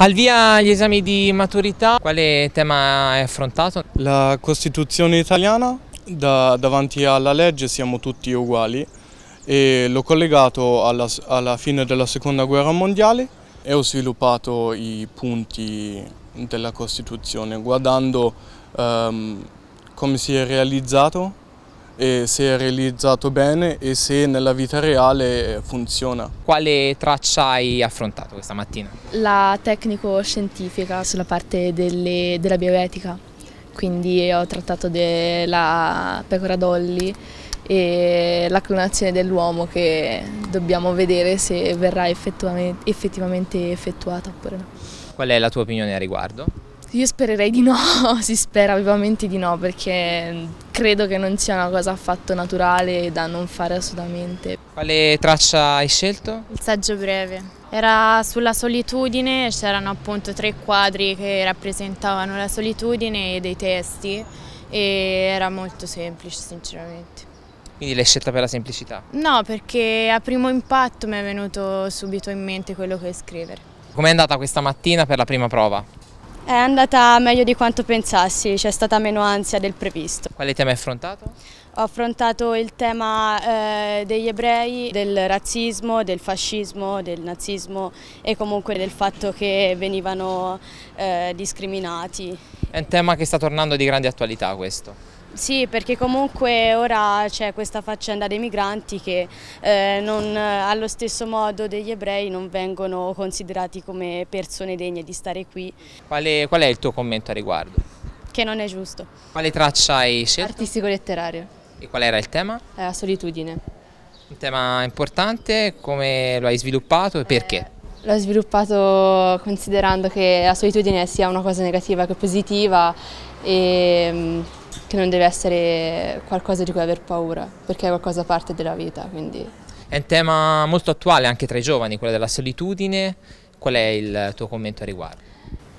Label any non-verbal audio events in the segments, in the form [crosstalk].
Al via gli esami di maturità, quale tema hai affrontato? La Costituzione italiana, da, davanti alla legge siamo tutti uguali e l'ho collegato alla, alla, fine della seconda guerra mondiale e ho sviluppato i punti della Costituzione guardando um, come si è realizzato e se è realizzato bene e se nella vita reale funziona. Quale traccia hai affrontato questa mattina? La tecnico-scientifica sulla parte delle, della bioetica, quindi ho trattato della pecora Dolly e la clonazione dell'uomo che dobbiamo vedere se verrà effettivamente, effettuata oppure no. Qual è la tua opinione a riguardo? Io spererei di no, [laughs] si spera vivamente di no perché credo che non sia una cosa affatto naturale da non fare assolutamente. Quale traccia hai scelto? Il saggio breve. Era sulla solitudine, c'erano appunto tre quadri che rappresentavano la solitudine e dei testi e era molto semplice sinceramente. Quindi l'hai scelta per la semplicità? No, perché a primo impatto mi è venuto subito in mente quello che scrivere. Com'è andata questa mattina per la prima prova? È andata meglio di quanto pensassi, c'è stata meno ansia del previsto. Quale tema hai affrontato? Ho affrontato il tema eh, degli ebrei, del razzismo, del fascismo, del nazismo e comunque del fatto che venivano eh, discriminati. È un tema che sta tornando di grande attualità questo. Sì, perché comunque ora c'è questa faccenda dei migranti che eh, non, eh, allo stesso modo degli ebrei non vengono considerati come persone degne di stare qui. Qual è, qual è il tuo commento a riguardo? Che non è giusto. Quale traccia hai scelto? Artistico-letterario. E qual era il tema? Eh, la solitudine. Un tema importante, come lo hai sviluppato e perché? Eh... L'ho sviluppato considerando che la solitudine sia una cosa negativa che positiva e mm, che non deve essere qualcosa di cui aver paura, perché è qualcosa parte della vita. Quindi. È un tema molto attuale anche tra i giovani, quello della solitudine. Qual è il tuo commento a riguardo?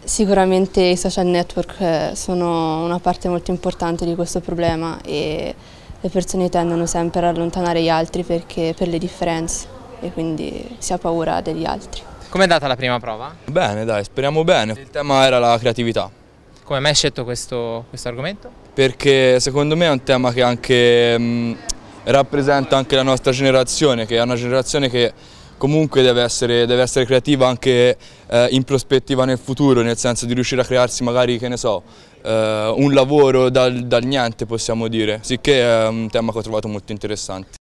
Sicuramente i social network eh, sono una parte molto importante di questo problema e le persone tendono sempre ad allontanare gli altri perché, per le differenze e quindi si ha paura degli altri. Com'è andata la prima prova? Bene dai, speriamo bene. Il tema era la creatività. Come mai hai scelto questo, questo argomento? Perché secondo me è un tema che anche, mh, mm, rappresenta anche la nostra generazione, che è una generazione che comunque deve essere, deve essere creativa anche eh, in prospettiva nel futuro, nel senso di riuscire a crearsi magari, che ne so, eh, un lavoro dal, dal, niente possiamo dire, sicché è un tema che ho trovato molto interessante.